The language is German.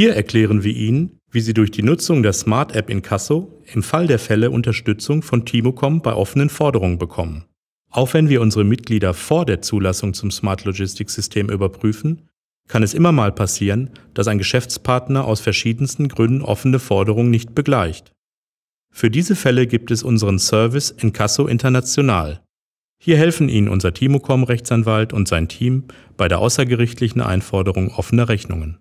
Hier erklären wir Ihnen, wie Sie durch die Nutzung der Smart App Inkasso im Fall der Fälle Unterstützung von Timocom bei offenen Forderungen bekommen. Auch wenn wir unsere Mitglieder vor der Zulassung zum Smart Logistics System überprüfen, kann es immer mal passieren, dass ein Geschäftspartner aus verschiedensten Gründen offene Forderungen nicht begleicht. Für diese Fälle gibt es unseren Service Inkasso International. Hier helfen Ihnen unser Timocom-Rechtsanwalt und sein Team bei der außergerichtlichen Einforderung offener Rechnungen.